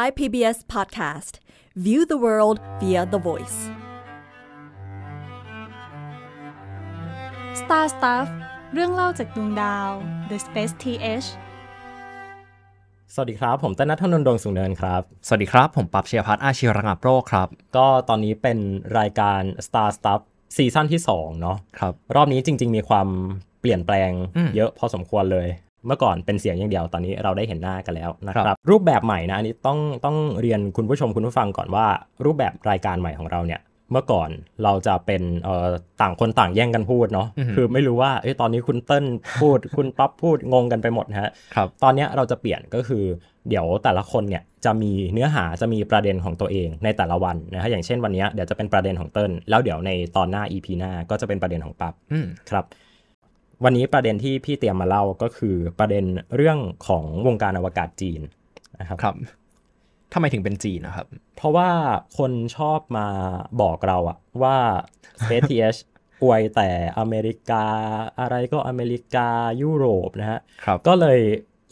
Thai PBS Podcast View the world via the voice Star Stuff เรื่องเล่าจากดวงดาว The Space TH สวัสดีครับ ผมต้นนัทนนท์ดวงสุงเนินครับ สวัสดีครับ ผม ปับเชียร์พัฒอาชีรังอับโรคครับ ก็ตอนนี้เป็นรายการ Star Stuff ซีซั่นที่ 2 เนาะครับ รอบนี้จริง ๆ มีความเปลี่ยนแปลง เยอะ พอสมควรเลยเมื่อก่อนเป็นเสียงอย่างเดียว ตอนนี้เราได้เห็นหน้ากันแล้วนะครับรูปแบบใหม่นะ อันนี้ต้องต้องเรียนคุณผู้ชมคุณผู้ฟังก่อนว่ารูปแบบรายการใหม่ของเราเนี่ยเมื่อก่อนเราจะเป็นเอ่อต่างคนต่างแย่งกันพูดเนาะคือไม่รู้ว่าเอ้ตอนนี้คุณเติ้ลพูดคุณป๊อปพูดงงกันไปหมดฮะครับตอนนี้เราจะเปลี่ยนก็คือเดี๋ยวแต่ละคนเนี่ยจะมีเนื้อหาจะมีประเด็นของตัวเองในแต่ละวันนะฮะอย่างเช่นวันนี้เดี๋ยวจะเป็นประเด็นของเติ้ลแล้วเดี๋ยวในตอนหน้า EP หน้าก็จะเป็นประเด็นของป๊อปครับวันนี้ประเด็นที่พี่เตรียมมาเล่าก็คือประเด็นเรื่องของวงการอวกาศจีนนะครับครับทำไมถึงเป็นจีนนะครับ เพราะว่าคนชอบมาบอกเราอะว่า SpaceX อวยแต่อเมริกาอะไรก็อเมริกายุโรปนะฮะ ก็เลย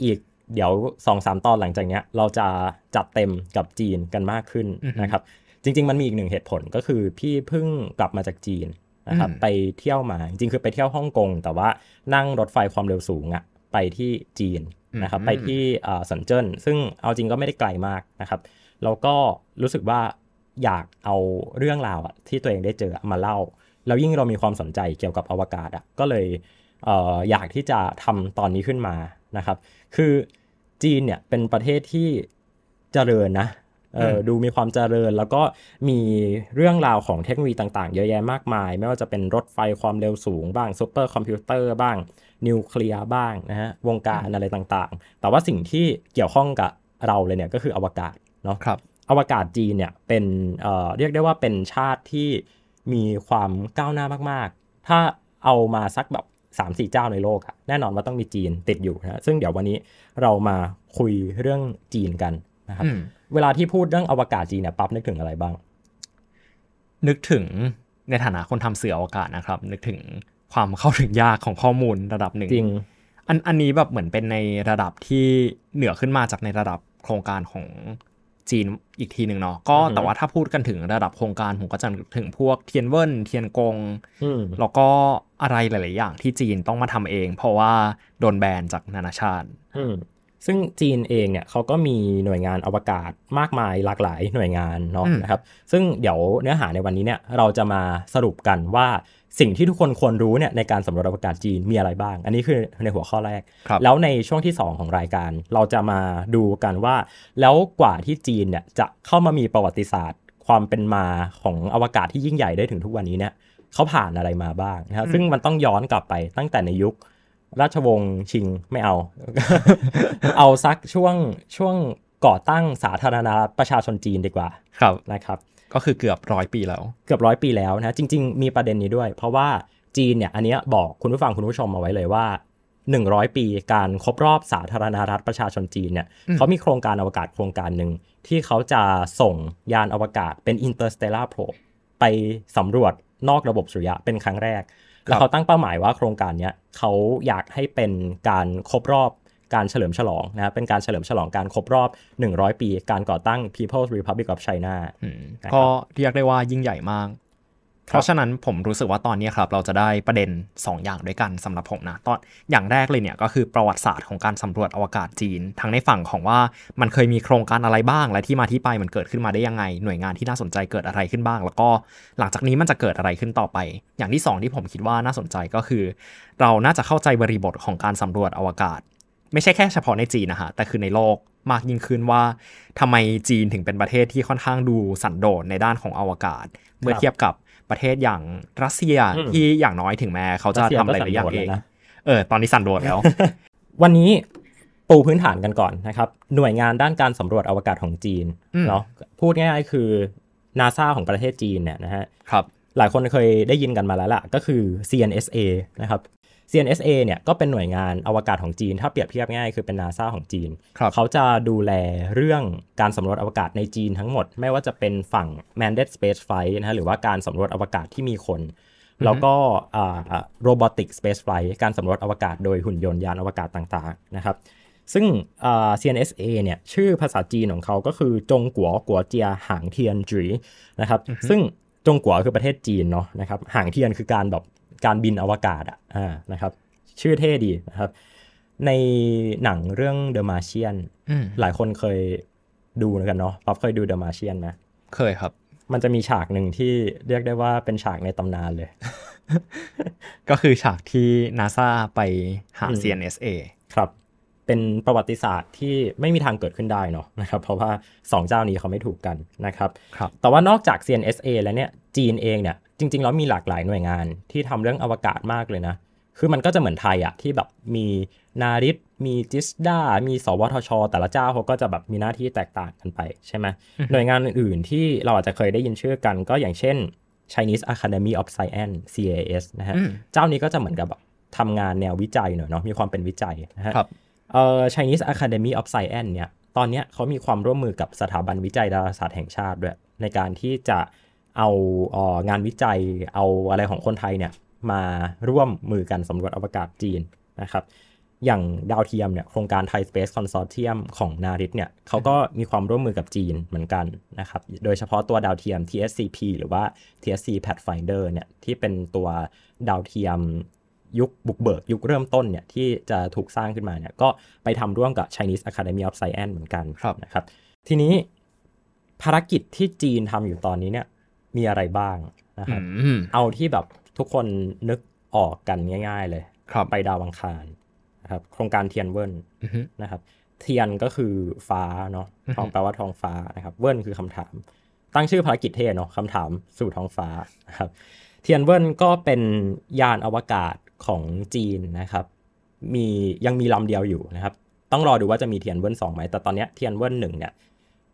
อีกเดี๋ยว2มตอนหลังจากเนี้ยเราจะจัดเต็มกับจีนกันมากขึ้นนะครับ จริง ๆ มันมีอีกหนึ่งเหตุผลก็คือพี่เพิ่งกลับมาจากจีนนะครับไปเที่ยวมา จริงๆคือไปเที่ยวฮ่องกงแต่ว่านั่งรถไฟความเร็วสูงอะไปที่จีนนะครับ ไปที่สันเจิ้น ซึ่งเอาจริงก็ไม่ได้ไกลมากนะครับแล้วก็รู้สึกว่าอยากเอาเรื่องราวที่ตัวเองได้เจอมาเล่าแล้วยิ่งเรามีความสนใจเกี่ยวกับอวกาศอ่ะก็เลยเอออยากที่จะทำตอนนี้ขึ้นมานะครับ คือจีนเนี่ยเป็นประเทศที่เจริญนะดูมีความเจริญแล้วก็มีเรื่องราวของเทคโนโลยีต่างๆ เยอะแยะมากมาย ไม่ว่าจะเป็นรถไฟความเร็วสูงบ้างซูเปอร์คอมพิวเตอร์บ้างนิวเคลียร์บ้างนะฮะวงการอะไรต่างๆ แต่ว่าสิ่งที่เกี่ยวข้องกับเราเลยเนี่ย ก็คืออวกาศเนาะครับอวกาศจีนเนี่ยเป็นเอ่อเรียกได้ว่าเป็นชาติที่มีความก้าวหน้ามากๆ ถ้าเอามาสักแบบสามสี่เจ้าในโลกอะแน่นอนว่าต้องมีจีนติดอยู่นะซึ่งเดี๋ยววันนี้เรามาคุยเรื่องจีนกันนะครับเวลาที่พูดเรื่องอวกาศจีนเนี่ยปั๊บนึกถึงอะไรบ้าง นึกถึงในฐานะคนทำสื่ออวกาศนะครับ นึกถึงความเข้าถึงยากของข้อมูลระดับหนึ่งจริงอันอันนี้แบบเหมือนเป็นในระดับที่เหนือขึ้นมาจากในระดับโครงการของจีนอีกทีหนึ่งเนาะก็แต่ว่าถ้าพูดกันถึงระดับโครงการผมก็จะนึกถึงพวกเทียนเวินเทียนกงแล้วก็อะไรหลาย ๆ อย่าง ที่จีนต้องมาทำเอง เพราะว่า โดนแบนจากนานาชาติซึ่งจีนเองเนี่ยเขาก็มีหน่วยงานอวกาศมากมายหลากหลายหน่วยงานเนาะนะครับซึ่งเดี๋ยวเนื้อหาในวันนี้เนี่ยเราจะมาสรุปกันว่าสิ่งที่ทุกคนควรรู้เนี่ยในการสำรวจอวกาศจีนมีอะไรบ้าง อันนี้คือในหัวข้อแรกรแล้วในช่วงที่ 2 ของรายการเราจะมาดูกันว่า แล้วกว่าที่จีนเนี่ยจะเข้ามามีประวัติศาสตร์ ความเป็นมาของอวกาศที่ยิ่งใหญ่ได้ถึงทุกวันนี้เนี่ยเขาผ่านอะไรมาบ้างนะครับซึ่งมันต้องย้อนกลับไปตั้งแต่ในยุคราชวงศ์ชิง ไม่เอา เอาซักช่วงช่วงก่อตั้งสาธารณรัฐประชาชนจีนดีกว่าครับนะครับก็คือเกือบร้อยปีแล้วเกือบร้อยปีแล้วนะจริงๆ มีประเด็นนี้ด้วย เพราะว่าจีนเนี่ยอันนี้บอกคุณผู้ฟังคุณผู้ชมมาไว้เลยว่า 100 ปีการครบรอบสาธารณรัฐประชาชนจีนเนี่ยเขามีโครงการอวกาศโครงการหนึ่งที่เขาจะส่งยานอวกาศเป็น interstellar probe ไปสำรวจนอกระบบสุริยะเป็นครั้งแรกแล้วเขาตั้งเป้าหมายว่าโครงการนี้เขาอยากให้เป็นการครบรอบการเฉลิมฉลองนะเป็นการเฉลิมฉลองการครบรอบ 100 ปี การก่อตั้ง People's Republic of China ก็เรียกได้ว่ายิ่งใหญ่มากเพราะฉะนั้นผมรู้สึกว่าตอนนี้ครับ เราจะได้ประเด็น 2 อย่างด้วยกันสำหรับผมนะตอนอย่างแรกเลยเนี่ย ก็คือประวัติศาสตร์ของการสำรวจอวกาศจีน ทั้งในฝั่งของว่ามันเคยมีโครงการอะไรบ้าง และที่มาที่ไปมันเกิดขึ้นมาได้ยังไง หน่วยงานที่น่าสนใจเกิดอะไรขึ้นบ้าง แล้วก็หลังจากนี้มันจะเกิดอะไรขึ้นต่อไป อย่างที่2ที่ผมคิดว่าน่าสนใจก็คือ เราน่าจะเข้าใจบริบทของการสำรวจอวกาศ ไม่ใช่แค่เฉพาะในจีนนะฮะแต่คือในโลกมากยิ่งขึ้นว่า ทำไมจีนถึงเป็นประเทศที่ค่อนข้างดูสันโดษในด้านของอวกาศ เมื่อเทียบกับประเทศอย่างรัสเซียที่อย่างน้อยถึงแม้ เขาจะทำอะไรหลายอย่างเอง เออตอนนี้สั่นโดดแล้ว วันนี้ ปูพื้นฐานกันก่อนนะครับ หน่วยงานด้านการสำรวจอวกาศของจีน เนาะพูดง่ายๆคือนาซาของประเทศจีนเนี่ยนะฮะครับ หลายคนเคยได้ยินกันมาแล้วล่ะ ก็คือ CNSA นะครับ CNSA เนี่ยก็เป็นหน่วยงานอวกาศของจีน ถ้าเปรียบเทียบง่ายคือเป็นนาซาของจีน เขาจะดูแลเรื่องการสำรวจอวกาศในจีนทั้งหมดไม่ว่าจะเป็นฝั่ง manned space flight นะฮะหรือว่าการสำรวจอวกาศที่มีคน แล้วก็ robotic space flight การสำรวจอวกาศโดยหุ่นยนต์ยานอวกาศต่างๆนะครับ ซึ่ง CNSA เนี่ยชื่อภาษาจีนของเขาก็คือจงกัวกัวเจียหางเทียนจีนะครับซึ่งจงกัวคือประเทศจีนเนาะนะครับหางเทียนคือการแบบการบินอวกาศอ่ะนะครับ ชื่อเท่ดีนะครับ ในหนังเรื่อง The Martian หลายคนเคยดูกันเนาะป๊อปเคยดู The Martian ไหมเคยครับ มันจะมีฉากหนึ่งที่เรียกได้ว่าเป็นฉากในตำนานเลย ก็คือฉากที่นาซาไปหา CNSA ครับ เป็นประวัติศาสตร์ที่ไม่มีทางเกิดขึ้นได้เนาะนะครับเพราะว่า 2 เจ้านี้เขาไม่ถูกกันนะครับรบแต่ว่านอกจาก CNSA แล้วเนี่ยจีนเองเนี่ยจริง ๆ แล้วมีหลากหลายหน่วยงานที่ทำเรื่องอวกาศมากเลยนะ คือมันก็จะเหมือนไทยอะที่แบบมีนาริสมีจิสดา มีสวทช แต่ละเจ้าเขาก็จะแบบมีหน้าที่แตกต่างกันไปใช่ไหม หน่วยงานอื่นๆ ที่เราอาจจะเคยได้ยินชื่อกัน ก็อย่างเช่น Chinese Academy of Science CAS นะฮะ เจ้านี้ก็จะเหมือนกับแบบทำงานแนววิจัยหน่อยเนาะ มีความเป็นวิจัยนะฮะเอ่อ Chinese Academy of Science เนี่ย ตอนนี้เขามีความร่วมมือกับสถาบันวิจัยดาราศาสตร์แห่งชาติด้วยในการที่จะเอางานวิจัยเอาอะไรของคนไทยเนี่ยมาร่วมมือกันสำรวจอวกาศจีนนะครับอย่างดาวเทียมเนี่ยโครงการไทย Space อ o n s o เทียมของนาริสเนี่ยเขาก็มีความร่วมมือกับจีนเหมือนกันนะครับ โดยเฉพาะตัวดาวเทียม TSCP หรือว่า TSC Pathfinder เนี่ยที่เป็นตัวดาวเทียมยุคบุกเบิก ยุคเริ่มต้นเนี่ยที่จะถูกสร้างขึ้นมาเนี่ยก็ไปทำร่วมกับ Chinese Academy of Science เหมือนกันนะครับทีนี้ภารกิจที่จีนทำอยู่ตอนนี้เนี่ยมีอะไรบ้างนะครับ เอาที่แบบทุกคนนึกออกกันง่าย ๆ เลยครับไปดาวังคารนะครับ โครงการเทียนเวิร์นนะครับ เทียนก็คือฟ้าเนาะทองแปลว่าทองฟ้านะครับเวิร์นคือคำถามตั้งชื่อภารกิจเท่เนาะคำถามสู่ท้องฟ้านะครับ เทียนเวิร์นก็เป็นยานอวกาศของจีนนะครับ มียังมีลำเดียวอยู่นะครับ ต้องรอดูว่าจะมีเทียนเวิร์นสองไหม แต่ตอนนี้เทียนเวิร์นหนึ่งเนี่ย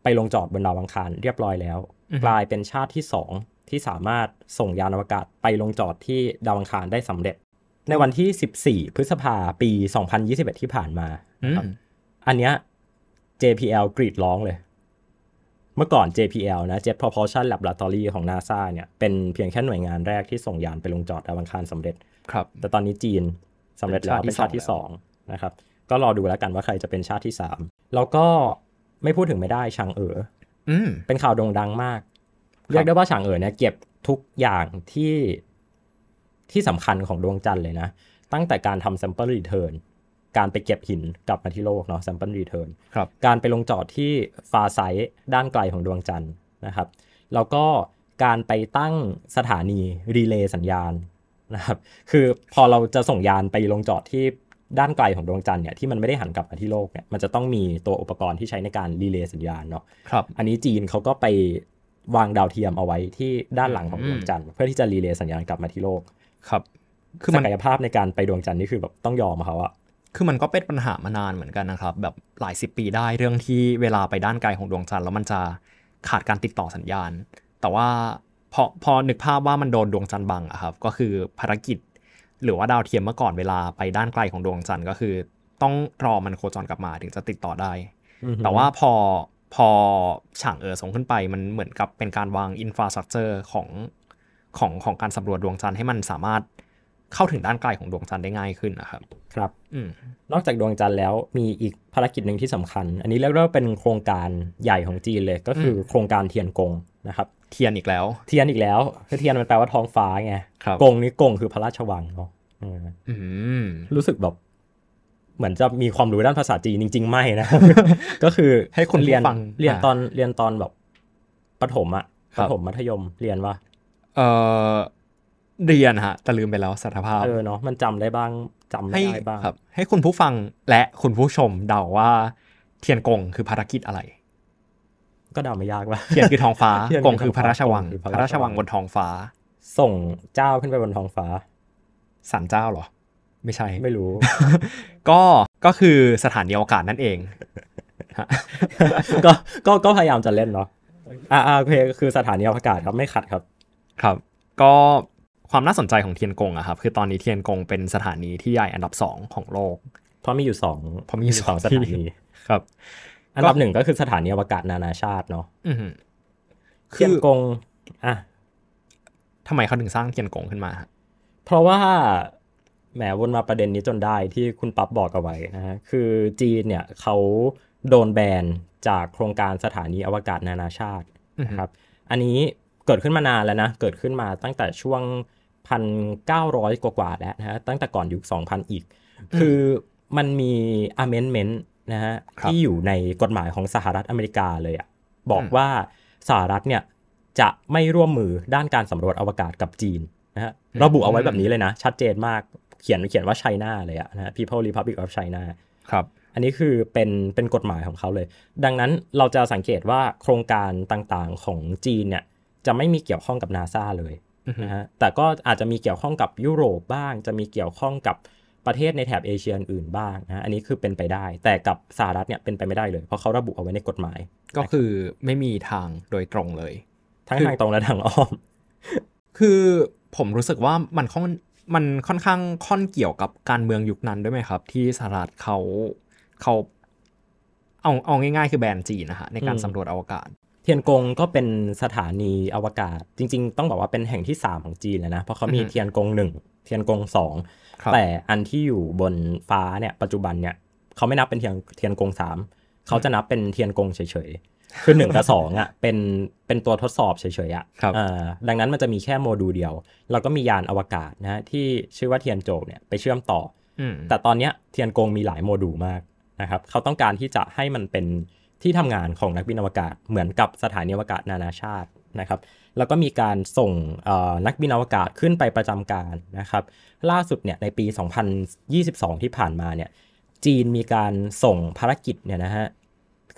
ไปลงจอดบนดาวอังคาร เรียบร้อยแล้วกลายเป็นชาติที่สองที่สามารถส่งยานอวกาศไปลงจอดที่ดาวอังคารได้สำเร็จ ในวันที่ 14 พฤษภา ปี 2021 ที่ผ่านมาอันเนี้ย JPL กรีดร้องเลย เมื่อก่อน JPL นะ Jet Propulsion Laboratory ของ NASA เนี่ยเป็นเพียงแค่หน่วยงานแรกที่ส่งยานไปลงจอดดาวอังคารสำเร็จครับ แต่ตอนนี้จีนสำเร็จแล้วเป็นชาติที่สองนะครับ ก็รอดูแล้วกันว่าใครจะเป็นชาติที่สามแล้วก็ไม่พูดถึงไม่ได้ชางเอ๋อเป็นข่าวโด่งดังมาก เรียกได้ว่าฉางเอ๋อเนี่ยเก็บทุกอย่างที่ที่สำคัญของดวงจันทร์เลยนะ ตั้งแต่การทำ sample return การไปเก็บหินกลับมาที่โลกเนาะ sample return การไปลงจอดที่ฟาไซ์ด้านไกลของดวงจันทร์นะครับ แล้วก็การไปตั้งสถานีรีเลย์สัญญาณนะครับ คือพอเราจะส่งยานไปลงจอดที่ด้านไกลของดวงจันทร์เนี่ยที่มันไม่ได้หันกลับมาที่โลกเนี่ยมันจะต้องมีตัวอุปกรณ์ที่ใช้ในการรีเลย์สัญญาณเนาะครับอันนี้จีนเขาก็ไปวางดาวเทียมเอาไว้ที่ด้านหลังของดวงจันทร์เพื่อที่จะรีเลย์สัญญาณกลับมาที่โลกครับคือศักยภาพในการไปดวงจันทร์นี่คือแบบต้องยอมเขาอะคือมันก็เป็นปัญหามานานเหมือนกันนะครับแบบหลายสิบปีได้เรื่องที่เวลาไปด้านไกลของดวงจันทร์แล้วมันจะขาดการติดต่อสัญญาณ แต่ว่าพอพอนึกภาพว่ามันโดนดวงจันทร์บังอะครับก็คือภารกิจหรือว่าดาวเทียมเมื่อก่อนเวลาไปด้านไกลของดวงจันทร์ก็คือ ต้องรอมันโคจรกลับมาถึงจะติดต่อได้ แต่ว่าพอพอฉางเออส่งขึ้นไปมันเหมือนกับเป็นการวางอินฟราสตรักเจอร์ของของของการสำรวจดวงจันทร์ให้มันสามารถเข้าถึงด้านไกลของดวงจันทร์ได้ง่ายขึ้นนะครับ ครับอนอกจากดวงจันทร์แล้วมีอีกภารกิจหนึ่งที่สำคัญ อันนี้เรียกว่าเป็นโครงการใหญ่ของจีนเลยก็คือโครงการเทียนกงนะครับเทียนอีกแล้ว เทียนอีกแล้วคือเทียนมันแปลว่าท้องฟ้าไงครับกงนี่กงคือพระราชวังเนาะรู้สึกแบบ เหมือนจะมีความรู้ด้านภาษาจีนจริง ๆ ไม่นะก็คือให้คนเรียนเรียนตอนเรียนตอนแบบประถมอะประถมมัธยม เรียนวาเออเรียนฮะแต่ลืมไปแล้วสารภาพ เออเนาะ มันจำได้บ้างจำไม่ได้บ้างครับให้คุณผู้ฟังและคุณผู้ชมเดาว่า เทียนกงคือภารกิจอะไรก็เดาไม่ยากว่าเทียนคือท้องฟ้ากงคือพระราชวังพระราชวังบนท้องฟ้า ส่งเจ้าขึ้นไปบนท้องฟ้าสันเจ้าเหรอ ไม่ใช่ไม่รู้ ก็ก็คือสถานีอวกาศนั่นเอง ก็ก็ก็พยายามจะเล่นเนาะอ่าโอเคก็คือสถานีอวกาศครับไม่ขัดครับ ครับ ก็ความน่าสนใจของเทียนกงอะครับ คือตอนนี้เทียนกงเป็นสถานีที่ใหญ่อันดับสองของโลก เพราะมีอยู่สองเพราะมีอยู่สองสถานีครับอันดับหนึ่งก็คือสถานีอวกาศนานาชาติเนาะเทียนกงอ่ะทำไมเขาถึงสร้างเทียนกงขึ้นมา เพราะว่าแหมวนมาประเด็นนี้จนได้ที่คุณปั๊บบอกเอาไว้นะฮะ คือจีนเนี่ยเขาโดนแบนจากโครงการสถานีอวกาศนานาชาตินะครับ อันนี้เกิดขึ้นมานานแล้วนะ เกิดขึ้นมาตั้งแต่ช่วงพันเก้าร้อยกว่าแล้วนะฮะ ตั้งแต่ก่อนยุคสองพันอีก คือมันมี amendment นะฮะที่อยู่ในกฎหมายของสหรัฐอเมริกาเลยอะบอกว่า สหรัฐเนี่ยจะไม่ร่วมมือด้านการสำรวจอวกาศกับจีนนะฮะระบุเอาไว้แบบนี้เลยนะชัดเจนมากเขียนเขียนว่าไชน่าเลยอะนะ People Republic of China ครับอันนี้คือเป็นเป็นกฎหมายของเขาเลย ดังนั้นเราจะสังเกตว่าโครงการต่างๆของจีนเนี่ยจะไม่มีเกี่ยวข้องกับนาซาเลยนะฮะแต่ก็อาจจะมีเกี่ยวข้องกับยุโรปบ้าง จะมีเกี่ยวข้องกับประเทศในแถบเอเชียอื่นบ้างนะ อันนี้คือเป็นไปได้ แต่กับสหรัฐเนี่ยเป็นไปไม่ได้เลย เพราะเขาระบุเอาไว้ในกฎหมาย ก็คือไม่มีทางโดยตรงเลย ทั้งทางตรงและทางอ้อม คือผมรู้สึกว่ามันค่อนมันค่อนข้างค่อนเกี่ยวกับการเมืองยุคนั้นด้วยไหมครับ ที่สหรัฐเขา เขาเอาเอาง่ายๆคือแบรนด์จีนนะฮะในการสำรวจอวกาศ เทียนกงก็เป็นสถานีอวกาศ จริงๆต้องบอกว่าเป็นแห่งที่ 3 ของจีนแล้วนะ เพราะเขามีเทียนกงหนึ่ง เทียนกงสองแต่อันที่อยู่บนฟ้าเนี่ยปัจจุบันเนี่ยเขาไม่นับเป็นเทียนเทียนกงสามเขาจะนับเป็นเทียนกงเฉยๆคือหนึ่งกับสองอ่ะเป็นเป็นตัวทดสอบเฉยๆอ่ะดังนั้นมันจะมีแค่โมดูลเดียวแล้วก็มียานอวกาศนะที่ชื่อว่าเทียนโจเนี่ยไปเชื่อมต่อแต่ตอนเนี้ยเทียนกงมีหลายโมดูลมากนะครับเขาต้องการที่จะให้มันเป็นที่ทำงานของนักบินอวกาศ เหมือนกับสถานีอวกาศนานาชาตินะครับแล้วก็มีการส่งนักบินอวกาศขึ้นไปประจำการนะครับล่าสุดเนี่ยในปี 2022 ที่ผ่านมาเนี่ยจีนมีการส่งภารกิจเนี่ยนะฮะ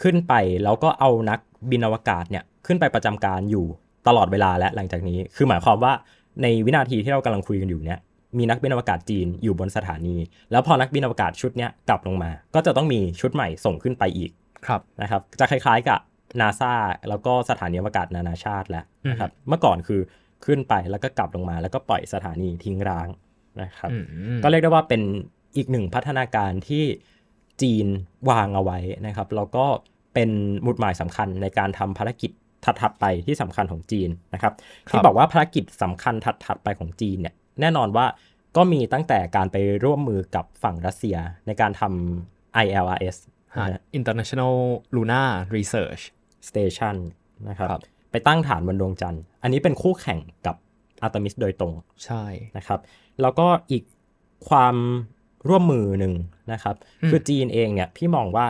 ขึ้นไปแล้วก็เอานักบินอวกาศเนี่ยขึ้นไปประจำการอยู่ตลอดเวลาและหลังจากนี้ คือหมายความว่าในวินาทีที่เรากำลังคุยกันอยู่เนี่ยมีนักบินอวกาศจีนอยู่บนสถานี แล้วพอนักบินอวกาศชุดนี้กลับลงมา ก็จะต้องมีชุดใหม่ส่งขึ้นไปอีกครับนะครับจะคล้ายๆกับนาซาแล้วก็สถานีอวกาศนานาชาติแล้วนะครับ เมื่อก่อนคือขึ้นไปแล้วก็กลับลงมา แล้วก็ปล่อยสถานีทิ้งร้างนะครับ ก็เรียกได้ว่าเป็นอีกหนึ่งพัฒนาการที่จีนวางเอาไว้นะครับแล้วก็เป็นมุดหมายสำคัญในการทำภารกิจถัดๆไปที่สำคัญของจีนนะครับรบที่บอกว่าภารกิจสำคัญถัดๆไปของจีนเนี่ยแน่นอนว่าก็มีตั้งแต่การไปร่วมมือกับฝั่งรัสเซียในการทำ ILRS International Lunar Research สเตชันนะครับรบไปตั้งฐานบนดวงจันทร์อันนี้เป็นคู่แข่งกับอาร์ตมิสโดยตรงใช่นะครับแล้วก็อีกความร่วมมือหนึ่งนะครับคือจีนเองเนี่ยพี่มองว่า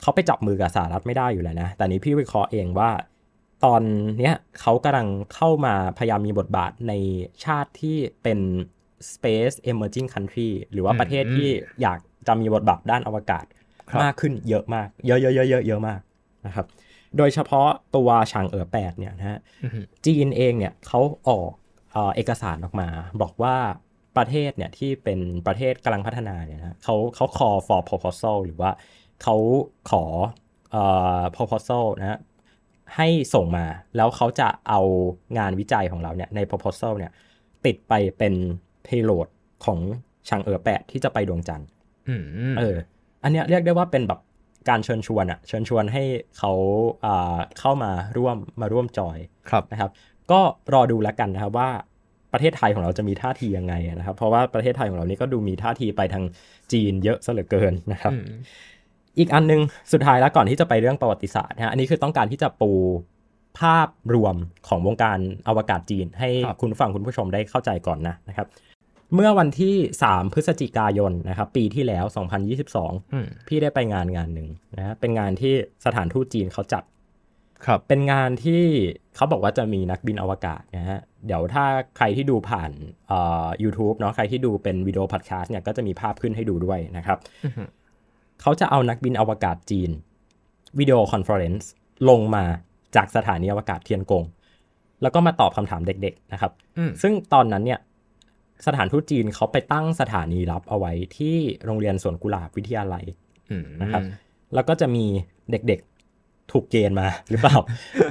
เขาไปจับมือกับสหรัฐไม่ได้อยู่แล้วนะแต่นี้พี่วิเคราะห์เองว่าตอนเนี้ยเขากำลังเข้ามาพยายามมีบทบาทในชาติที่เป็น space emerging country หรือว่าประเทศที่อยากจะมีบทบาทด้านอวกาศ มากขึ้นเยอะมากเยอะเยอะเยอะเยอะเยอะมากนะครับโดยเฉพาะตัวชางเอ๋อแปดเนี่ยนะฮะจีนเองเนี่ยเขาออกเอกสารออกมา บอกว่าประเทศเนี่ยที่เป็นประเทศกำลังพัฒนาเนี่ยนะเขาเขาขอ for proposal หรือว่าเขาขอเอ่อ proposal นะให้ส่งมา แล้วเขาจะเอางานวิจัยของเราเนี่ยใน proposal เนี่ยติดไปเป็น payload ของชางเอ๋อแปดที่จะไปดวงจันทร์เออ อันเนี้ยเรียกได้ว่าเป็นแบบการเชิญชวนอะเชิญชวนให้เขาเข้ามาร่วมมาร่วมจอยนะครับ ก็รอดูแล้วกันนะครับว่าประเทศไทยของเราจะมีท่าทียังไงนะครับ เพราะว่าประเทศไทยของเรานี่ก็ดูมีท่าทีไปทางจีน เยอะซะเหลือเกินนะครับอีกอันนึง สุดท้ายแล้วก่อนที่จะไปเรื่องประวัติศาสตร์ฮะอันนี้คือต้องการที่จะปูภาพรวมของวงการอวกาศจีนให้คุณฟังคุณผู้ชมได้เข้าใจก่อนนะนะครับเมื่อวันที่ 3 พฤศจิกายน นะครับ ปีที่แล้ว 2022 พี่ได้ไปงานงานหนึ่งนะเป็นงานที่สถานทูตจีนเขาจัดครับเป็นงานที่เขาบอกว่าจะมีนักบินอวกาศนะฮะ เดี๋ยวถ้าใครที่ดูผ่านเอ่อ u t u b e เนาะ ใครที่ดูเป็นวิดีโอพอดแคสต์เนี่ยก็จะมีภาพขึ้นให้ดูด้วยนะครับ เขาจะเอานักบินอวกาศจีน วิดีโอคอนเฟอเรนซ์ลงมาจากสถานีอวกาศเทียนกง แล้วก็มาตอบคำถามเด็กๆ นะครับ ซึ่งตอนนั้นเนี่ยสถานทูตจีนเขาไปตั้งสถานีรับเอาไว้ที่โรงเรียนสวนกุหลาบวิทยาลัยนะครับแล้วก็จะมีเด็กๆถูกเกณฑ์มาหรือเปล่า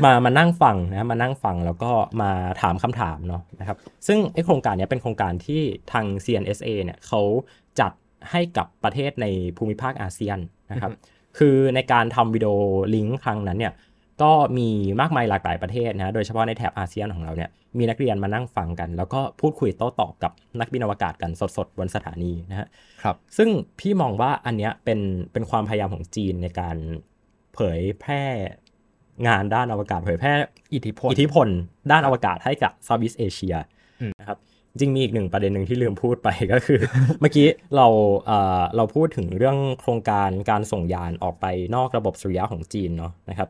มามานั่งฟังนะมานั่งฟังแล้วก็มาถามคำถามเนาะนะครับซึ่งไอโครงการนี้เป็นโครงการที่ทาง CNSA เนี่ยเขาจัดให้กับประเทศในภูมิภาคอาเซียนนะครับคือในการทำวิดีโอลิงก์ครั้งนั้นเนี่ยก็มีมากมายหลากหลายประเทศนะโดยเฉพาะในแถบอาเซียนของเราเนี่ยมีนักเรียนมานั่งฟังกัน แล้วก็พูดคุยโต้ตอบกับนักบินอวกาศกันสดๆบนสถานีนะฮะ ครับ ซึ่งพี่มองว่าอันเนี้ยเป็นเป็นความพยายามของจีนในการเผยแพร่งานด้านอวกาศเผยแพร่อิทธิพลอิทธิพลด้านอวกาศให้กับซาท์สเอเชียนะครับ จริงมีอีกหนึ่งประเด็นหนึ่งที่ลืมพูดไปก็คือ เมื่อกี้เราเราพูดถึงเรื่องโครงการการส่งยานออกไปนอกระบบสุริยะของจีนเนาะนะครับ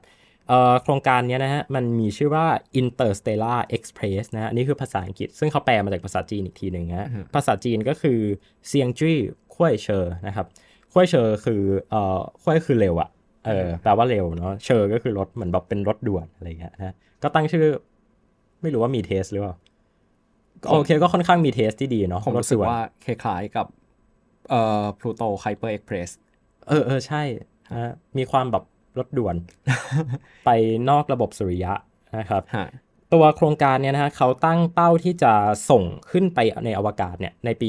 โครงการนี้นะฮะมันมีชื่อว่า Interstellar Express นะฮะนี่คือภาษาอังกฤษซึ่งเขาแปลมาจากภาษาจีนอีกทีหนึ่งฮะภาษาจีนก็คือเซียงจี้คุ้ยเชอร์นะครับคุ้ยเชอร์คือเอ่อคุ้ยคือเร็วอะเออแปลว่าเร็วเนาะเชอร์ก็คือรถเหมือนแบบเป็นรถด่วนอะไรเงี้ยนะก็ตั้งชื่อ ไม่รู้ว่ามีเทสหรือเปล่า โอเคก็ค่อนข้างมีเทสที่ดีเนาะผมรู้สึกว่าคล้ายๆ กับเอ่อพลูโตไฮเปอร์เอ็กเพรสเออเออใช่มีความแบบรถด่วน ไปนอกระบบสุริยะนะครับตัวโครงการเนี่ยนะฮะเขาตั้งเป้าที่จะส่งขึ้นไปในอวกาศเนี่ยในปี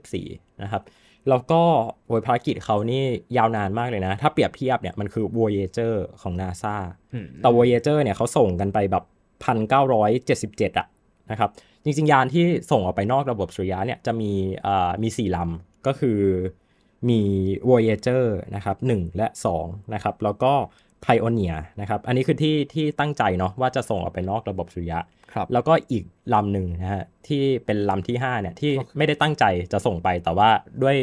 2024 นะครับแล้วก็โวยภารกิจเขานี่ยาวนานมากเลยนะ ถ้าเปรียบเทียบเนี่ยมันคือ Voyager ของ NASA แต่ Voyager เนี่ยเขาส่งกันไปแบบ 1977อะนะครับ จริงๆยานที่ส่งออกไปนอกระบบสุริยะเนี่ยจะมีมีสี่ลำก็คือมี Voyager นะครับ1และ2นะครับแล้วก็ Pioneer นะครับอันนี้คือที่ที่ตั้งใจเนาะว่าจะส่งออกไปนอกระบบสุริยะ แล้วก็อีกลำหนึ่งนะฮะที่เป็นลำที่5เนี่ยที่ไม่ได้ตั้งใจจะส่งไปแต่ว่าด้วย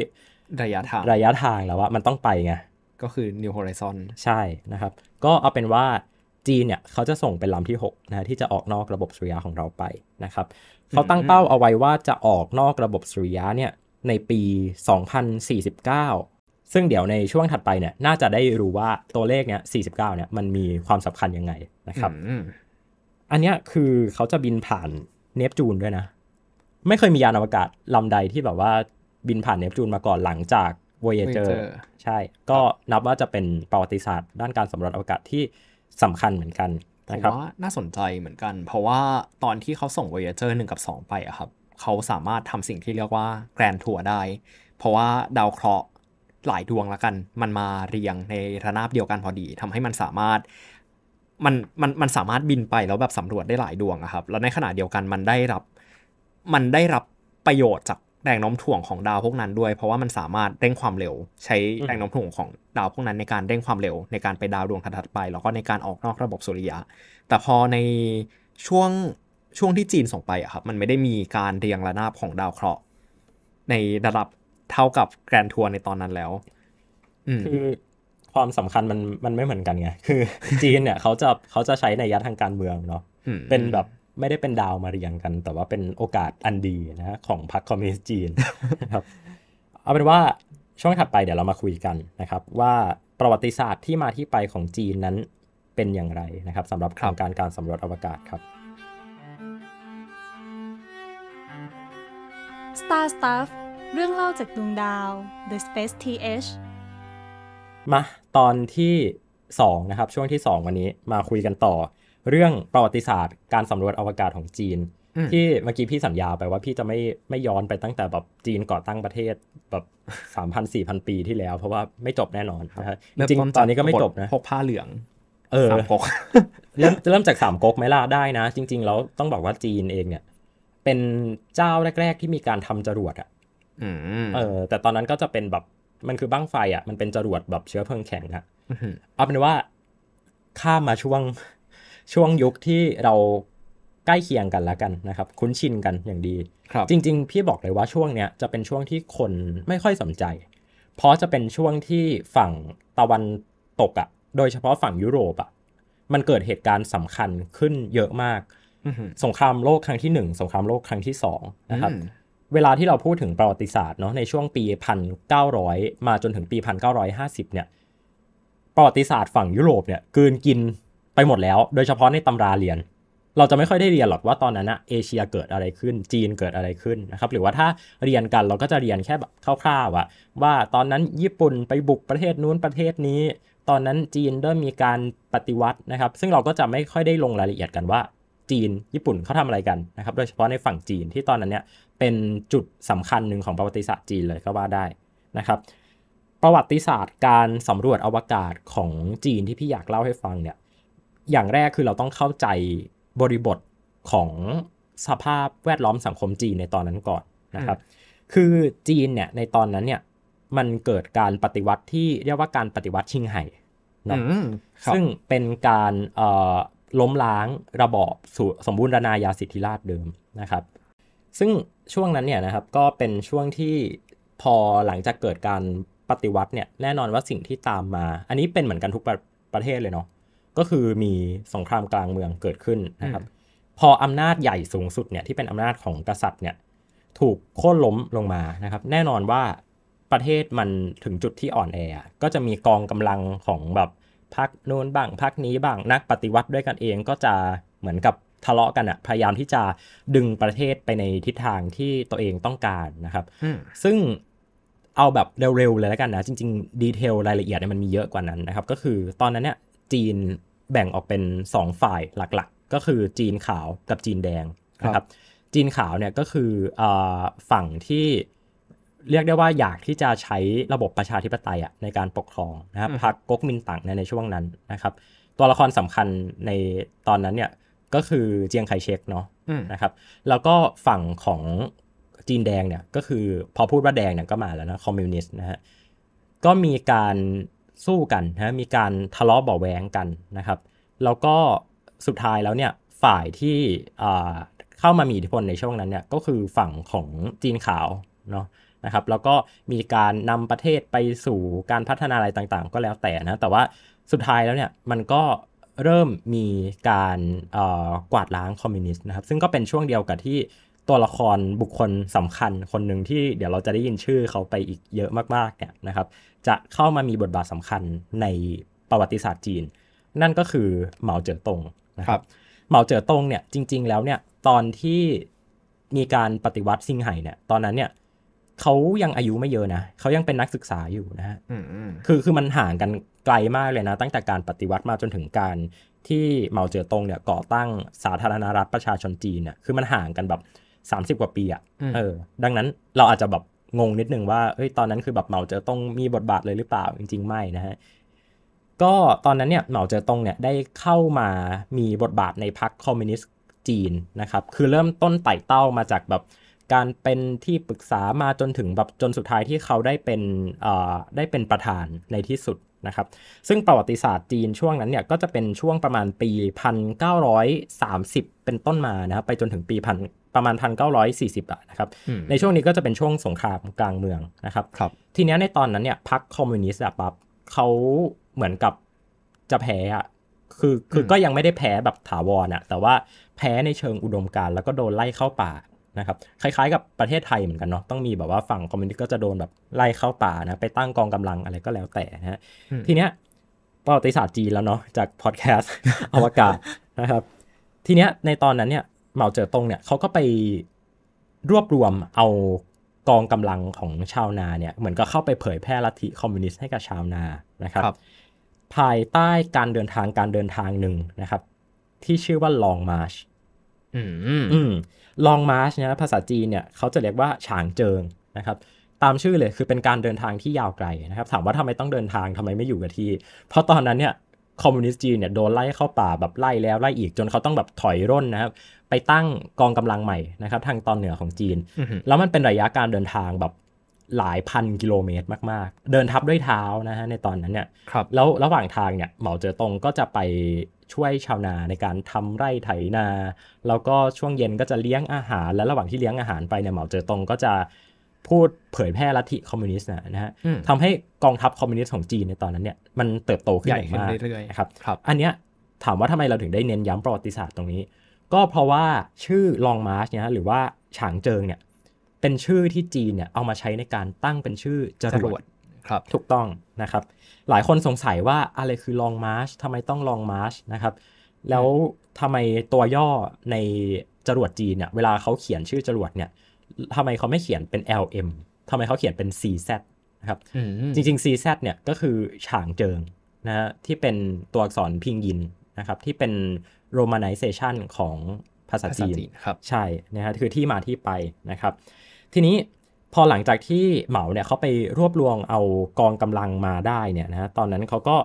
ระยะทางระยะทางแล้วว่ามันต้องไปไงก็คือ New Horizon ใช่นะครับก็เอาเป็นว่าจีนเนี่ยเขาจะส่งเป็นลำที่6นะที่จะออกนอกระบบสุริยะของเราไปนะครับเขาตั้งเป้าเอาไว้ว่าจะออกนอกระบบสุริยะเนี่ยในปี 2049 ซึ่งเดี๋ยวในช่วงถัดไปเนี่ยน่าจะได้รู้ว่าตัวเลขเนี้ย49 เนี่ยมันมีความสำคัญยังไงนะครับ อันนี้คือเขาจะบินผ่านเนปจูนด้วยนะ ไม่เคยมียานอวกาศลำใดที่แบบว่าบินผ่านเนปจูนมาก่อนหลังจาก Voyager ใช่ ก็นับว่าจะเป็นประวัติศาสตร์ ด้านการสำรวจอวกาศที่สำคัญเหมือนกันนะครับว่าน่าสนใจเหมือนกัน เพราะว่าตอนที่เขาส่ง Voyager 1กับ2ไปอะครับเขาสามารถทำสิ่งที่เรียกว่าแกรนทัวร์ได้ เพราะว่าดาวเคราะห์หลายดวงละกันมันมาเรียงในระนาบเดียวกันพอดีทำให้มันสามารถมันมันมันสามารถบินไปแล้วแบบสำรวจได้หลายดวงครับ แล้วในขณะเดียวกันมันได้รับมันได้รับประโยชน์จากแรงโน้มถ่วงของดาวพวกนั้นด้วย เพราะว่ามันสามารถเร่งความเร็ว ใช้แรงโน้มถ่วงของดาวพวกนั้นในการเร่งความเร็ว ในการไปดาวดวงถัดไป แล้วก็ในการออกนอกระบบสุริยะแต่พอในช่วงช่วงที่จีนส่งไปอะครับ มันไม่ได้มีการเรียงระนาบของดาวเคราะห์ในระดับเท่ากับแกรนทัวร์ในตอนนั้นแล้วคือความสำคัญมันมันไม่เหมือนกันไงคือ จีนเนี่ยเขาจะเขาจะใช้ในยัทางการเมืองเนาะเป็นแบบไม่ได้เป็นดาวมาเรียงกัน แต่ว่าเป็นโอกาสอันดีนะ ของพรรคคอมมิวนิสต์จีนครับเอาเป็นว่าช่วงถัดไปเดี๋ยวเรามาคุยกันนะครับ ว่าประวัติศาสตร์ที่มาที่ไปของจีนนั้นเป็นอย่างไรนะครับสำหรับโครงการการสำรวจอวกาศครับ Star Stuff เรื่องเล่าจากดวงดาว The Space TH มาตอนที่ 2 นะครับ ช่วงที่ 2 วันนี้มาคุยกันต่อ เรื่องประวัติศาสตร์การสำรวจอวกาศของจีน ที่เมื่อกี้พี่สัญญาไปว่าพี่จะไม่ไม่ย้อนไปตั้งแต่แบบจีนก่อตั้งประเทศแบบสามพันสี่พันปีที่แล้ว เพราะว่าไม่จบแน่นอนนะฮะจริงตอนนี้ก็ไม่จบนะพกผ้าเหลือง เออสามก๊กเริ่มจะเริ่มจากสามก๊กไหมล่ะได้นะจริงๆแล้วต้องบอกว่าจีนเองเนี่ยเป็นเจ้าแรก ๆ ที่มีการทำจรวดอะเออ แต่ตอนนั้นก็จะเป็นแบบมันคือบ้างไฟอ่ะมันเป็นจรวดแบบเชื้อเพลิงแข็งอะเอาเป็นว่าข้ามมาช่วงช่วงยุคที่เราใกล้เคียงกันแล้วกันนะครับ คุ้นชินกันอย่างดีครับจริง ๆ พี่บอกเลยว่าช่วงเนี้ย จะเป็นช่วงที่คนไม่ค่อยสนใจ เพราะจะเป็นช่วงที่ฝั่งตะวันตกอะ่ะโดยเฉพาะฝั่งยุโรปอะ่ะมันเกิดเหตุการณ์สำคัญขึ้นเยอะมากสงครามโลกครั้งที่หนึ่ง สงครามโลกครั้งที่สองนะครับ เวลาที่เราพูดถึงประวัติศาสตร์เนาะในช่วงปีพันเก้าร้อยมาจนถึงปีพันเก้้้ารอยหาสิบเนี่ย ประวัติศาสตร์ฝั่งยุโรปเนี่ยกืนกินไปหมดแล้ว โดยเฉพาะในตำราเรียน เราจะไม่ค่อยได้เรียนหรอกว่าตอนนั้นอะเอเชียเกิดอะไรขึ้น จีนเกิดอะไรขึ้นนะครับ หรือว่าถ้าเรียนกันเราก็จะเรียนแค่แบบคร่าวๆอะว่าตอนนั้นญี่ปุ่นไปบุกประเทศนู้นประเทศนี้ ตอนนั้นจีนเริ่มมีการปฏิวัตินะครับ ซึ่งเราก็จะไม่ค่อยได้ลงรายละเอียดกันว่าีนญี่ปุ่นเขาทำอะไรกันนะครับ โดยเฉพาะในฝั่งจีนที่ตอนนั้นเนี่ยเป็นจุดสำคัญหนึ่งของประวัติศาสตร์จีนเลยก็ว่าได้นะครับ ประวัติศาสตร์การสำรวจอวกาศของจีนที่พี่อยากเล่าให้ฟังเนี่ย อย่างแรกคือเราต้องเข้าใจบริบทของสภาพแวดล้อมสังคมจีนในตอนนั้นก่อนนะครับ คือจีนเนี่ยในตอนนั้นเนี่ยมันเกิดการปฏิวัติที่เรียกว่าการปฏิวัติชิงไห่นะซึ่งเป็นการล้มล้างระบอบ สมบูรณาญาสิทธิราชเดิมนะครับ ซึ่งช่วงนั้นเนี่ยนะครับก็เป็นช่วงที่พอหลังจากเกิดการปฏิวัติเนี่ยแน่นอนว่าสิ่งที่ตามมา อันนี้เป็นเหมือนกันทุกประประเทศเลยเนาะก็คือมีสงครามกลางเมืองเกิดขึ้นนะครับ พออำนาจใหญ่สูงสุดเนี่ยที่เป็นอำนาจของกษัตริย์เนี่ยถูกโค่นล้มลงมานะครับ แน่นอนว่าประเทศมันถึงจุดที่อ่อนแอก็จะมีกองกำลังของแบบพักโน้นบ้างพักนี้บ้างนักปฏิวัติด้วยกันเองก็จะเหมือนกับทะเลาะกันอะพยายามที่จะดึงประเทศไปในทิศทางที่ตัวเองต้องการนะครับ ซึ่งเอาแบบเร็วๆเลยแล้วกันนะ จริง ๆ ดีเทลรายละเอียดเนี่ยมันมีเยอะกว่านั้นนะครับก็คือตอนนั้นเนี่ยจีนแบ่งออกเป็น 2 ฝ่ายหลัก ๆ ก็คือจีนขาวกับจีนแดงนะครับ จีนขาวเนี่ยก็คืออฝั่งที่เรียกได้ว่าอยากที่จะใช้ระบบประชาธิปไตยอ่ะในการปกครองนะครับพรรคก๊กมินตั๋งในช่วงนั้นนะครับ ตัวละครสำคัญในตอนนั้นเนี่ยก็คือเจียงไคเชกเนาะนะครับ แล้วก็ฝั่งของจีนแดงเนี่ย ก็คือพอพูดว่าแดงเนี่ยก็มาแล้วนะคอมมิวนิสต์นะฮะก็มีการสู้กันนะมีการทะเลาะเบาแวงกันนะครับ แล้วก็สุดท้ายแล้วเนี่ยฝ่ายที่เข้ามามีอิทธิพลในช่วงนั้นเนี่ย ก็คือฝั่งของจีนขาวเนาะนะครับแล้วก็มีการนำประเทศไปสู่การพัฒนาอะไรต่างๆ ก็แล้วแต่นะ แต่ว่าสุดท้ายแล้วเนี่ยมันก็เริ่มมีการกวาดล้างคอมมิวนิสต์นะครับซึ่งก็เป็นช่วงเดียวกับที่ตัวละครบุคคลสำคัญคนหนึ่งที่เดี๋ยวเราจะได้ยินชื่อเขาไปอีกเยอะมากๆเนี่ยนะครับจะเข้ามามีบทบาทสำคัญในประวัติศาสตร์จีน นั่นก็คือเหมาเจ๋อตงนะครับเหมาเจ๋อตงเนี่ยจริง ๆแล้วเนี่ยตอนที่มีการปฏิวัติซิงไห่เนี่ยตอนนั้นเนี่ยเขายังอายุไม่เยอะนะ เขายังเป็นนักศึกษาอยู่นะฮะคือคือมันห่างกันไกลมากเลยนะ ตั้งแต่การปฏิวัติมาจนถึงการ ที่เหมาเจ๋อตงเนี่ย ก่อตั้งสาธารณรัฐประชาชนจีนเนี่ย คือมันห่างกันแบบ 30 กว่าปีอะ่ะเออ ดังนั้นเราอาจจะแบบงงนิดนึงว่าเฮ้ย ตอนนั้นคือแบบเหมาเจ๋อตงมีบทบาทเลยหรือเปล่าจริง ๆ ไม่นะฮะ ก็ตอนนั้นเนี่ย เหมาเจ๋อตงเนี่ยได้เข้ามามีบทบาทในพรรคคอมมิวนิสต์จีนนะครับ คือเริ่มต้นไต่เต้ามาจากแบบการเป็นที่ปรึกษามาจนถึงแบบจนสุดท้ายที่เขาได้เป็นได้เป็นประธานในที่สุดนะครับซึ่งประวัติศาสตร์จีนช่วงนั้นเนี่ยก็จะเป็นช่วงประมาณปี1930เป็นต้นมานะครับไปจนถึงปีพันประมาณ1940อะนะครับในช่วงนี้ก็จะเป็นช่วงสงครามกลางเมืองนะครับรบทีนี้ในตอนนั้นเนี่ยพรรคคอมมิวนิสต์อะปั๊บเขาเหมือนกับจะแพ้อะคือคือก็ยังไม่ได้แพ้แบบถาวรอะแต่ว่าแพ้ในเชิงอุดมการแล้วก็โดนไล่เข้าป่านะครับคล้ายๆกับประเทศไทยเหมือนกันเนาะต้องมีแบบว่าฝั่งคอมมิวนิสต์ก็จะโดนแบบไล่เข้าป่านะไปตั้งกองกำลังอะไรก็แล้วแต่นะฮะทีเนี้ยประวัติศาสตร์จีนแล้วเนาะจากพอดแคสต์อวกาศนะครับทีเนี้ยในตอนนั้นเนี่ยเหมาเจ๋อตงเนี่ยเขาก็ไปรวบรวมเอากองกำลังของชาวนาเนี่ยเหมือนก็เข้าไปเผยแพร่ลัทธิคอมมิวนิสต์ให้กับชาวนานะครับบภายใต้การเดินทางการเดินทางหนึ่งนะครับ ที่ชื่อว่าลองมาร์ชอืมลองมาร์ชนะภาษาจีนเนี่ยเขาจะเรียกว่าฉางเจิงนะครับ ตามชื่อเลยคือเป็นการเดินทางที่ยาวไกลนะครับถามว่าทำไมต้องเดินทางทำไมไม่อยู่กับที่ เพราะตอนนั้นเนี่ยคอมมิวนิสต์จีนเนี่ยโดนไล่เข้าป่าแบบไล่แล้วไล่อีกจนเขาต้องแบบถอยร่นนะครับ ไปตั้งกองกำลังใหม่นะครับ ทางตอนเหนือของจีน แล้วมันเป็นระยะการเดินทางแบบหลายพันกิโลเมตรมากๆ เดินทับด้วยเท้านะฮะในตอนนั้นเนี่ยครับแล้วระหว่างทางเนี่ยเหมาเจ๋อตงก็จะไปช่วยชาวนาในการทำไร่ไถนา แล้วก็ช่วงเย็นก็จะเลี้ยงอาหาร และระหว่างที่เลี้ยงอาหารไปเนี่ยเหมาเจ๋อตงก็จะพูดเผยแพร่ลัทธิคอมมิวนิสต์นะฮะทำให้กองทัพคอมมิวนิสต์ของจีนในตอนนั้นเนี่ยมันเติบโตขึ้นอย่างมากยๆครับรบอันเนี้ยถามว่าทำไมเราถึงได้เน้นย้ำประวัติศาสตร์ตรงนี้ ก็เพราะว่าชื่อลองมาร์ชเนี่ยหรือว่าฉางเจิงเนี่ยเป็นชื่อที่จีนเนี่ยเอามาใช้ในการตั้งเป็นชื่อจรวดครับ ถูกต้องนะครับ หลายคนสงสัยว่าอะไรคือลองมาร์ชทำไมต้องลองมาร์ชนะครับ แล้วทำไมตัวย่อในจรวดจีนเนี่ย เวลาเขาเขียนชื่อจรวดเนี่ยทำไมเขาไม่เขียนเป็น LM ทำไมเขาเขียนเป็น CZ นะครับ จริง ๆ CZ เนี่ยก็คือฉางเจิงนะที่เป็นตัวอักษรพิงยินนะครับที่เป็น romanization ของภาษาจีนครับใช่ นะฮะคือที่มาที่ไป นะครับ ทีนี้ พอหลังจากที่เหมาเนี่ยเขาไปรวบรวม เอากองกำลังมาได้ เนี่ยนะตอนนั้นเขาก็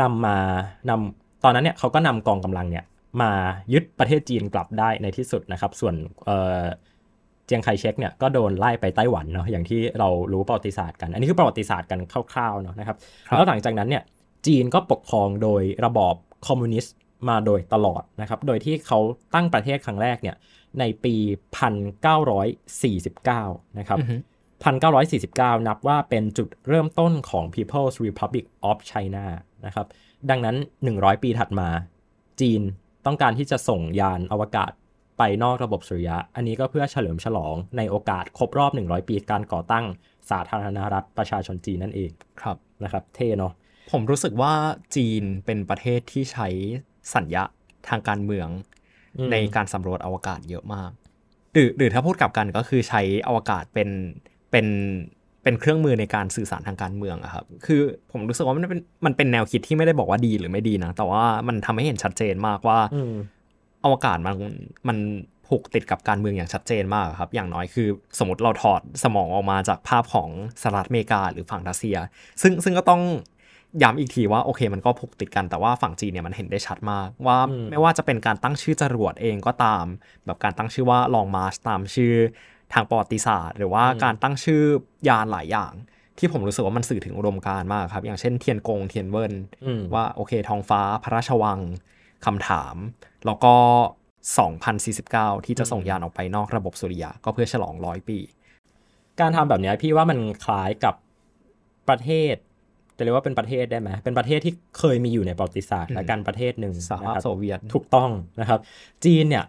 นำมานำตอนนั้น เนี่ยเขาก็นำกองกำลัง เนี่ย มายึดประเทศจีนกลับได้ในที่สุดนะครับ ส่วนเจียงไคเชกเนี่ย ก็โดนไล่ไปไต้หวัน เนาะ อย่างที่เรารู้ประวัติศาสตร์กัน อันนี้คือประวัติศาสตร์กันคร่าวๆ เนาะ นะครับ แล้วหลังจากนั้น เนี่ย จีนก็ปกครองโดยระบอบคอมมิวนิสต์มาโดยตลอดนะครับ โดยที่เขาตั้งประเทศครั้งแรกเนี่ยในปี 1949 นะครับ 1949 นับว่าเป็นจุดเริ่มต้นของ People's Republic of China นะครับดังนั้น 100 ปีถัดมา จีนต้องการที่จะส่งยานอวกาศไปนอกระบบสุริยะ อันนี้ก็เพื่อเฉลิมฉลองในโอกาสครบรอบ 100 ปีการก่อตั้งสาธารณรัฐประชาชนจีนนั่นเองครับ นะครับเท่เนาะผมรู้สึกว่าจีนเป็นประเทศที่ใช้สัญญาทางการเมืองในการสำรวจอวกาศเยอะมากหรือหรือถ้าพูดกลับกันก็คือใช้อวกาศเป็นเป็นเป็นเครื่องมือในการสื่อสารทางการเมืองอะครับ คือผมรู้สึกว่ามันเป็นมันเป็นแนวคิดที่ไม่ได้บอกว่าดีหรือไม่ดีนะ แต่ว่ามันทำให้เห็นชัดเจนมากว่าอวกาศมันมันผูกติดกับการเมืองอย่างชัดเจนมากครับ อย่างน้อยคือ สมมติเราถอดสมองออกมาจากภาพของสหรัฐอเมริกาหรือฝั่งรัสเซีย ซึ่งซึ่งก็ต้องย้ำอีกทีว่าโอเคมันก็ผูกติดกันแต่ว่าฝั่งจีนเนี่ยมันเห็นได้ชัดมากว่าไม่ว่าจะเป็นการตั้งชื่อจรวดเองก็ตาม แบบการตั้งชื่อว่าลองมาร์ชตามชื่อทางประวัติศาสตร์หรือว่าการตั้งชื่อยานหลายอย่าง ที่ผมรู้สึกว่ามันสื่อถึงอุดมการมากครับ อย่างเช่นเทียนกงเทียนเวินว่าโอเคทองฟ้าพระราชวังคำถามแล้วก็ 2049 ที่จะส่งยานออกไปนอกระบบสุริยะก็เพื่อฉลองร้อยปี การทำแบบนี้พี่ว่ามันคล้ายกับประเทศจะเรียกว่าเป็นประเทศได้ไหมเป็นประเทศที่เคยมีอยู่ในประวัติศาสตร์และการประเทศหนึ่งสหภาพโซเวียตถูกต้องนะครับ จีนเนี่ย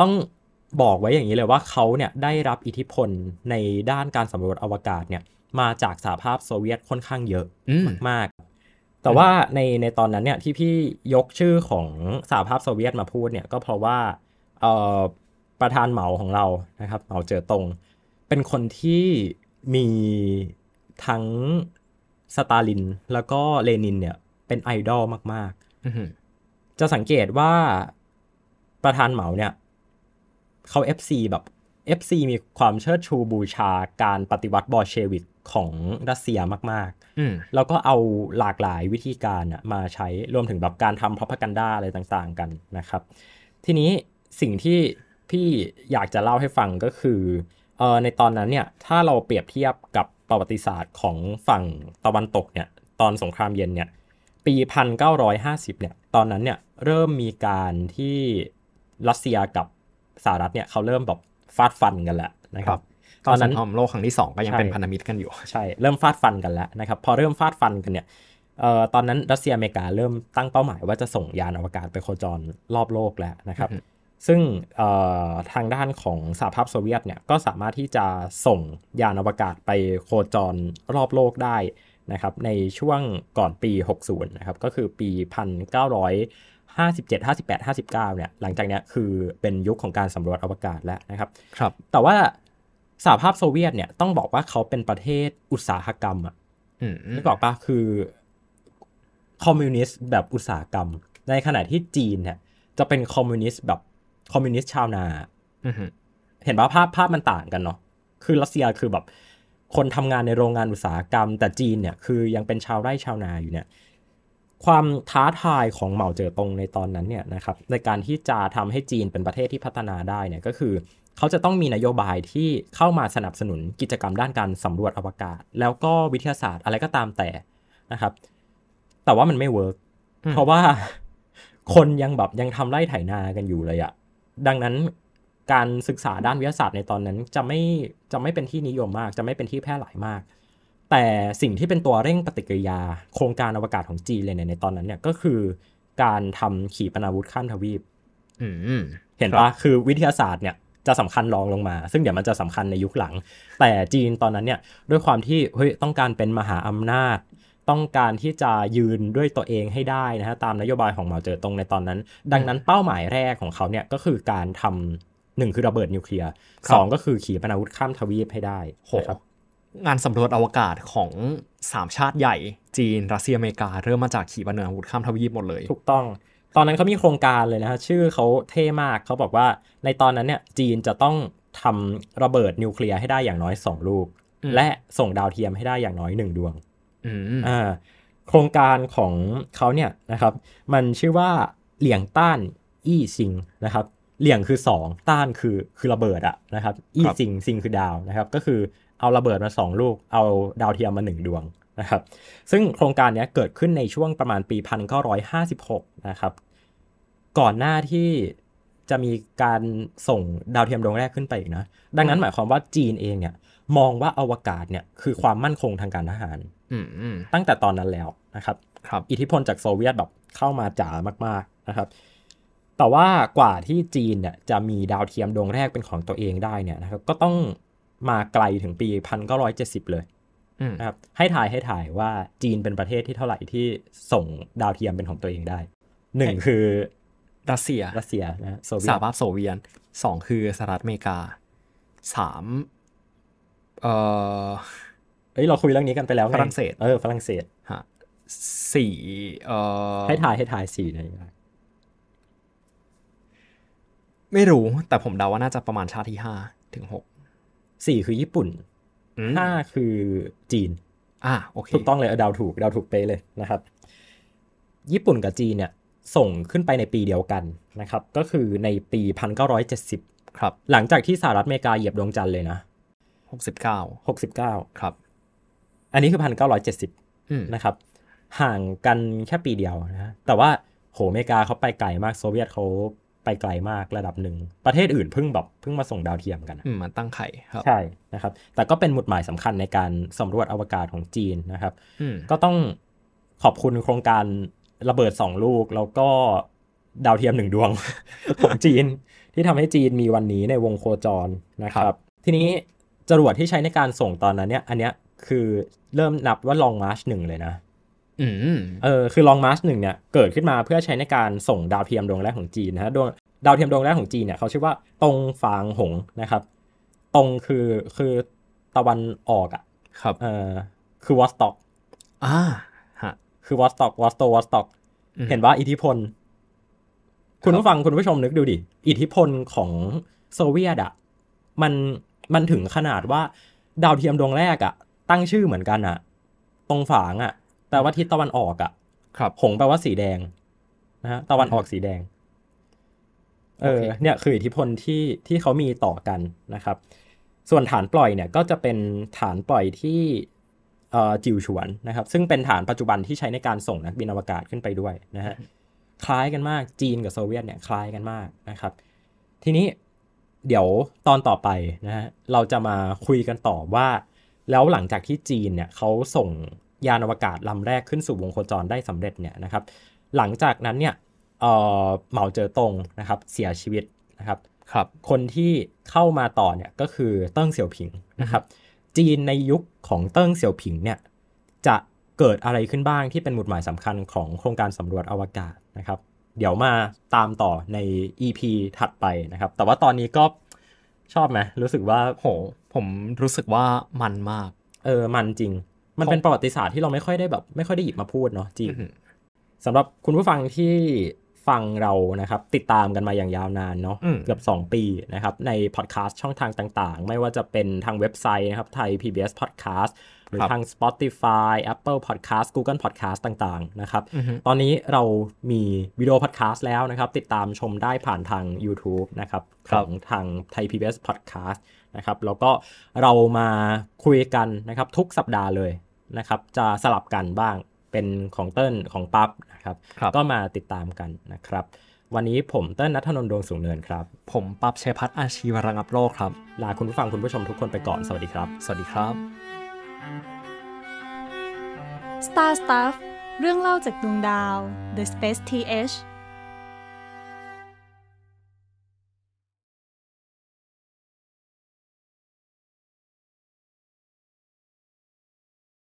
ต้องบอกไว้อย่างนี้เลยว่า เขาเนี่ยได้รับอิทธิพลในด้านการสำรวจอวกาศเนี่ยมาจากสหภาพโซเวียตค่อนข้างเยอะมากๆแต่ว่าในในตอนนั้นเนี่ยที่พี่ยกชื่อของสหภาพโซเวียตมาพูดเนี่ยก็เพราะว่าประธานเหมาของเรานะครับเหมาเจ๋อตงเป็นคนที่มีทั้งสตาลินแล้วก็เลนินเนี่ยเป็นไอดอลมาก ๆ จะสังเกตว่าประธานเหมาเนี่ย เขา FC แบบ FC มีความเชิดชูบูชาการปฏิวัติบอลเชวิตของรัสเซียมาก ๆ แล้วก็เอาหลากหลายวิธีการมาใช้รวมถึงแบบการทำพรพกันด้าอะไรต่าง ๆ กันนะครับ ทีนี้สิ่งที่พี่อยากจะเล่าให้ฟังก็คือออในตอนนั้นเนี่ย ถ้าเราเปรียบเทียบกับประวัติศาสตร์ของฝั่งตะวันตกเนี่ยตอนสงครามเย็นเนี่ยปี1950เนี่ยตอนนั้นเนี่ยเริ่มมีการที่รัสเซียกับสหรัฐเนี่ยเขาเริ่มแบบฟาดฟันกันแล้วนะครับ ตอนนั้นสงครามโลกครั้งที่ 2 ก็ยังเป็นพันธมิตรกันอยู่ ใช่เริ่มฟาดฟันกันแล้วนะครับพอเริ่มฟาดฟันกันเนี่ยเอ่อตอนนั้นรัสเซียอเมริกาเริ่มตั้งเป้าหมายว่าจะส่งยานอวกาศไปโคจรรอบโลกแล้วนะครับซึ่งทางด้านของสหภาพโซเวียตเนี่ยก็สามารถที่จะส่งยานอวกาศไปโคจรรอบโลกได้นะครับ ในช่วงก่อนปี 60 นะครับก็คือปี 1957 58 59 เนี่ยหลังจากเนี้ยคือเป็นยุคของการสำรวจอวกาศแล้วนะครับ ครับ แต่ว่าสหภาพโซเวียตเนี่ยต้องบอกว่าเขาเป็นประเทศอุตสาหกรรมอ่ะนึกออกปะคือคอมมิวนิสต์แบบอุตสาหกรรม ในขณะที่จีนเนี่ยจะเป็นคอมมิวนิสต์แบบคอมมิวนิสต์ชาวนาเห็นป่ะภาพภาพมันต่างกันเนาะ คือรัสเซียคือแบบ คนทำงานในโรงงานอุตสาหกรรม แต่จีนเนี่ยคือยังเป็นชาวไร่ชาวนาอยู่เนี่ย ความท้าทายของเหมาเจ๋อตงในตอนนั้น เนี่ยนะครับ ในการที่จะทำให้จีนเป็นประเทศที่พัฒนาได้เนี่ย ก็คือ เขาจะต้องมีนโยบายที่เข้ามาสนับสนุนกิจกรรมด้านการสำรวจอวกาศ แล้วก็วิทยาศาสตร์อะไรก็ตามแต่นะครับ แต่ว่ามันไม่เวิร์กเพราะว่าคนยังแบบยังทำไร่ไถนากันอยู่เลยอะดังนั้นการศึกษาด้านวิทยาศาสตร์ในตอนนั้นจะไม่จะไม่เป็นที่นิยมมาก จะไม่เป็นที่แพร่หลายมาก แต่สิ่งที่เป็นตัวเร่งปฏิกิริยา โครงการอวกาศของจีนเลยในตอนนั้นเนี่ยก็คือการทำขีปนาวุธข้ามทวีปเห็นปะคือวิทยาศาสตร์เนี่ยจะสำคัญรองลงมา ซึ่งเดี๋ยวมันจะสำคัญในยุคหลัง แต่จีนตอนนั้นเนี่ยด้วยความที่เฮ้ยต้องการเป็นมหาอำนาจต้องการที่จะยืนด้วยตัวเองให้ได้นะฮะตามนโยบายของเหมาเจ๋อตงในตอนนั้น ดังนั้นเป้าหมายแรกของเขาเนี่ยก็คือการทำหนึ่งคือระเบิดนิวเคลียร์สองก็คือขีปนาวุธข้ามทวีปให้ได้นะครับงานสำรวจอวกาศของสามชาติใหญ่ จีนรัสเซียอเมริกาเริ่มมาจากขีปนาวุธข้ามทวีปหมดเลยถูกต้อง ตอนนั้นเขามีโครงการเลยนะฮะชื่อเขาเท่มากเขาบอกว่าในตอนนั้นเนี่ยจีนจะต้องทำระเบิดนิวเคลียร์ให้ได้อย่างน้อย 2 ลูก และส่งดาวเทียมให้ได้อย่างน้อย 1 ดวงอ่าโครงการของเขาเนี่ยนะครับ มันชื่อว่าเหลี่ยงต้านอี้ซิงนะครับ เหลี่ยงคือ 2 ต้านคือคือระเบิดอะนะครับ อี้ซิงซิงคือดาวนะครับ ก็คือเอาระเบิดมา 2 ลูก เอาดาวเทียมมา 1 ดวงนะครับ ซึ่งโครงการนี้เกิดขึ้นในช่วงประมาณปี1956 นะครับ ก่อนหน้าที่จะมีการส่งดาวเทียมดวงแรกขึ้นไปอีกนะดังนั้นหมายความว่าจีนเองเนี่ยมองว่าอวกาศเนี่ยคือความมั่นคงทางการทหารตั้งแต่ตอนนั้นแล้วนะครับรบอิทธิพลจากโซเวียตแบบเข้ามาจ๋ามาก ๆนะครับ แต่ว่ากว่าที่จีนเนี่ยจะมีดาวเทียมดวงแรกเป็นของตัวเองได้เนี่ยนะครับ ก็ต้องมาไกลถึงปี1970เลยนะครับ ให้ถ่ายให้ถ่ายว่าจีนเป็นประเทศที่เท่าไหร่ที่ส่งดาวเทียมเป็นของตัวเองได้หนึ่งคือรัสเซียรัสเซียนะโซเวียตสหภาพโซเวียตสองคือสหรัฐอเมริกาสามเออเ้ยเราคุยเรื่องนี้กันไปแล้วฝรั่งเศส เออ ฝรั่งเศสฮะสีเออให้ถ่ายให้ถ่ายสีไหนไม่รู้แต่ผมเดาว่าน่าจะประมาณชาติที่ห้าถึงหกสี่คือญี่ปุ่นห้าคือจีน อ่าโอเคถูกต้องเลยเดาถูกเดาถูกเป๊ะเลยนะครับ ญี่ปุ่นกับจีนเนี่ยส่งขึ้นไปในปีเดียวกันนะครับ ก็คือในปีพันเเก้้ารอยจ็ดสิบครับ หลังจากที่สหรัฐอเมริกาเหยียบดวงจันทร์เลยนะหกสิบเก้าหกสิบเก้า ครับ อันนี้คือพันเก้าร้อยเจ็ดสิบนะครับ ห่างกันแค่ปีเดียวนะแต่ว่าโหอเมริกาเขาไปไกลมาก โซเวียตเขาไปไกลมากระดับหนึ่ง ประเทศอื่นเพิ่งแบบเพิ่งมาส่งดาวเทียมกัน มาตั้งไข่ครับ ใช่ นะครับ แต่ก็เป็นหมุดหมายสำคัญในการสำรวจอวกาศของจีนนะครับก็ต้องขอบคุณโครงการระเบิดสองลูกแล้วก็ดาวเทียมหนึ่งดวงของจีนที่ทำให้จีนมีวันนี้ในวงโคจรนะครับ ทีนี้จรวดที่ใช้ในการส่งตอนนั้นเนี่ย อันเนี้ยคือเริ่มนับว่าลองมาร์ชหนึ่งเลยนะเออ คือลองมาร์ชหนึ่งเนี่ย เกิดขึ้นมาเพื่อใช้ในการส่งดาวเทียมดวงแรกของจีนนะฮะดวงดาวเทียมดวงแรกของจีนเนี่ยเขาชื่อว่าตรงฟางหงนะครับตรงคือคือตะวันออกอ่ะ ครับ เออคือวอสต็อก อ่า ฮะ คือวอสต็อกวอสโตวอสต็อก เห็นว่าอิทธิพลคุณผู้ฟังคุณผู้ชมนึกดูดิอิทธิพลของโซเวียตอ่ะมันมันถึงขนาดว่า ดาวเทียมดวงแรกอะตั้งชื่อเหมือนกันอะตรงฝางอะแต่ว่าทิศตะวันออกอะครับ หงแปลว่าสีแดงนะฮะ ตะวันออกสีแดง เออ เนี่ยคืออิทธิพลที่ที่เขามีต่อกันนะครับ ส่วนฐานปล่อยเนี่ย ก็จะเป็นฐานปล่อยที่จิวชวนนะครับ ซึ่งเป็นฐานปัจจุบันที่ใช้ในการส่งนักบินอวกาศขึ้นไปด้วยนะฮะคล้ายกันมากจีนกับโซเวียตเนี่ย คล้ายกันมากนะครับ ทีนี้เดี๋ยวตอนต่อไปนะฮะเราจะมาคุยกันต่อว่า แล้วหลังจากที่จีนเนี่ยเขาส่งยานอวกาศลำแรกขึ้นสู่วงโคจรได้สำเร็จเนี่ยนะครับหลังจากนั้นเนี่ยเหมาเจ๋อตงนะครับเสียชีวิตนะครับครับ คนที่เข้ามาต่อเนี่ยก็คือเติ้งเสี่ยวผิงนะครับ จีนในยุคของเติ้งเสี่ยวผิงเนี่ยจะเกิดอะไรขึ้นบ้างที่เป็นหมุดหมายสำคัญของโครงการสำรวจอวกาศนะครับเดี๋ยวมาตามต่อใน EP ถัดไปนะครับ แต่ว่าตอนนี้ก็ชอบไหมรู้สึกว่า โห ผมรู้สึกว่ามันมาก เออ มันจริง มันเป็นประวัติศาสตร์ที่เราไม่ค่อยได้แบบ ไม่ค่อยได้หยิบมาพูดเนาะจริงสำหรับคุณผู้ฟังที่ฟังเรานะครับติดตามกันมาอย่างยาวนานเนาะเกือบ 2 ปีนะครับในพอดแคสต์ช่องทางต่างๆ ไม่ว่าจะเป็นทางเว็บไซต์นะครับไทย PBS Podcast หรือทาง Spotify Apple Podcast Google Podcast ต่างๆนะครับตอนนี้เรามีวิดีโอพอดแคสต์แล้วนะครับติดตามชมได้ผ่านทาง YouTube นะครับของทางไทย PBS Podcast นะครับแล้วก็เรามาคุยกันนะครับทุกสัปดาห์เลยนะครับจะสลับกันบ้างเป็นของเติ้ลของปั๊บนะครับรบก็มาติดตามกันนะครับ วันนี้ผมเติ้ลนัทนนท์ดวงสูงเนินครับ ผมปั๊บเชยพัฒอาชีวระงับโลกครับ ลาคุณผู้ฟังคุณผู้ชมทุกคนไปก่อน สวัสดีครับ สวัสดีครับ Star Stuff เรื่องเล่าจากดวงดาว The Space TH